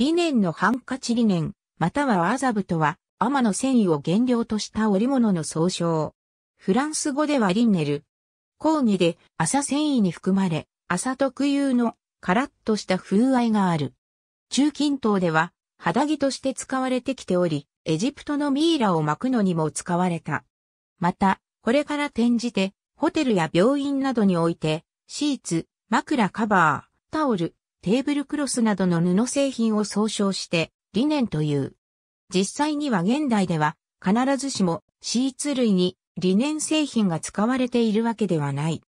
理念のハンカチ理念、またはザブとは、天の繊維を原料とした織物の総称。フランス語ではリンネル。講義で麻繊維に含まれ、麻特有のカラッとした風合いがある。中近東では肌着として使われてきており、エジプトのミイラを巻くのにも使われた。また、これから転じて、ホテルや病院などにおいて、シーツ、枕カバー、タオル、テーブルクロスなどの布製品を総称して、リネンという。実際には現代では、必ずしもシーツ類にリネン製品が使われているわけではない。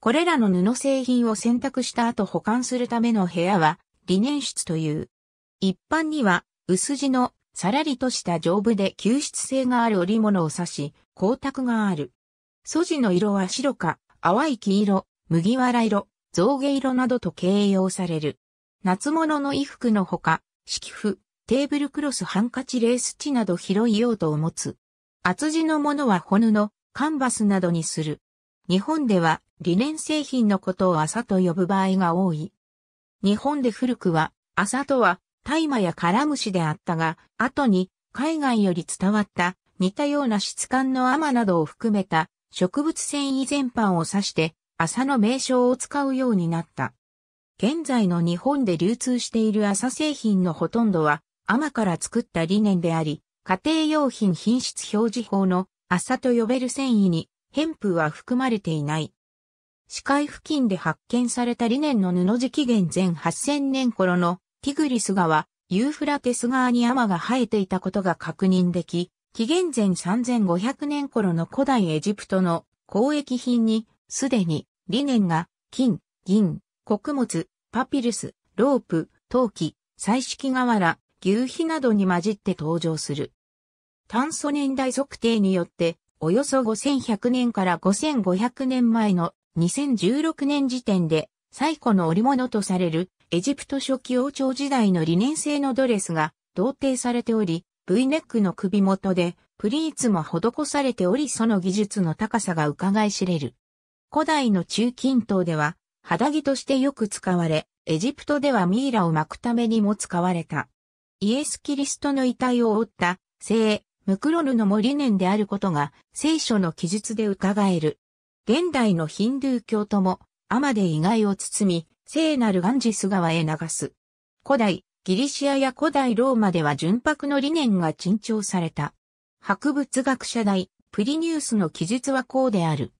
これらの布製品を選択した後保管するための部屋は、リネン室という。一般には、薄地のさらりとした丈夫で吸湿性がある織物を指し、光沢がある。素地の色は白か、淡い黄色、麦わら色、象牙色などと形容される。夏物の衣服のほか、敷布、テーブルクロスハンカチレース地など広い用途を持つ。厚地のものは骨のカンバスなどにする。日本ではリネン製品のことを麻と呼ぶ場合が多い。日本で古くは、麻とは大麻やカラムシであったが、後に海外より伝わった似たような質感のアマなどを含めた植物繊維全般を指して朝の名称を使うようになった。現在の日本で流通している朝製品のほとんどは、マから作った理念であり、家庭用品品質表示法のサと呼べる繊維に、扁風は含まれていない。視界付近で発見された理念の布地紀元前8000年頃のティグリス川、ユーフラテス川にマが生えていたことが確認でき、紀元前3500年頃の古代エジプトの交易品にすでに、理念が、金、銀、穀物、パピルス、ロープ、陶器、彩色瓦、牛皮などに混じって登場する。炭素年代測定によって、およそ5100年から5500年前の2016年時点で最古の織物とされるエジプト初期王朝時代の理念製のドレスが同定されており、V ネックの首元でプリーツも施されておりその技術の高さが伺い知れる。古代の中近東では、肌着としてよく使われ、エジプトではミイラを巻くためにも使われた。イエス・キリストの遺体を覆った、聖、ムクロヌの森年であることが聖書の記述で伺える。現代のヒンドゥー教とも、アマで意外を包み、聖なるガンジス川へ流す。古代、ギリシアや古代ローマでは純白の理念が珍重された。博物学者大、プリニウスの記述はこうである。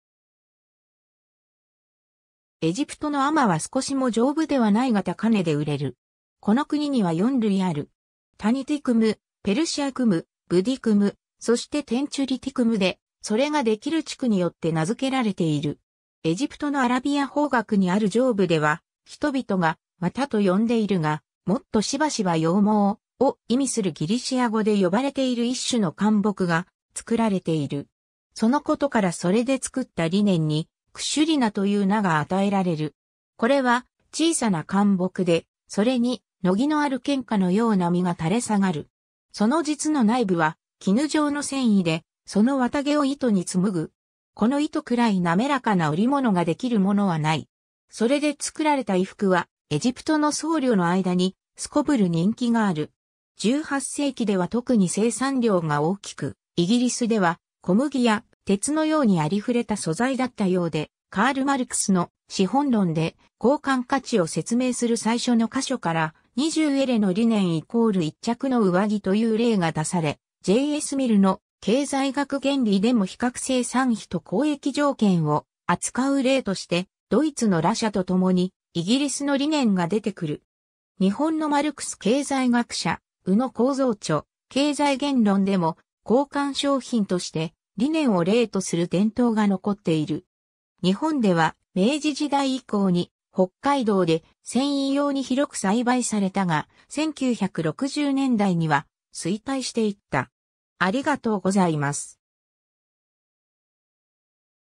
エジプトのアマは少しも丈夫ではないが高値で売れる。この国には4類ある。タニティクム、ペルシアクム、ブディクム、そしてテンチュリティクムで、それができる地区によって名付けられている。エジプトのアラビア方角にある上部では、人々が、またと呼んでいるが、もっとしばしば羊毛を意味するギリシア語で呼ばれている一種の漢木が作られている。そのことからそれで作った理念にクシュリナという名が与えられる。これは小さな干木で、それに、乃木のある喧嘩のような実が垂れ下がる。その実の内部は、絹状の繊維で、その綿毛を糸に紡ぐ。この糸くらい滑らかな織物ができるものはない。それで作られた衣服は、エジプトの僧侶の間に、すこぶる人気がある。18世紀では特に生産量が大きく、イギリスでは小麦や鉄のようにありふれた素材だったようで、カール・マルクスの資本論で交換価値を説明する最初の箇所から20エレの理念イコール一着の上着という例が出され、J.S. ミルの経済学原理でも比較生産費と交易条件を扱う例として、ドイツのラシャと共にイギリスの理念が出てくる。日本のマルクス経済学者、宇野構造著、経済言論でも交換商品として理念を例とする伝統が残っている。日本では明治時代以降に北海道で繊維用に広く栽培されたが、1960年代には衰退していった。ありがとうございます。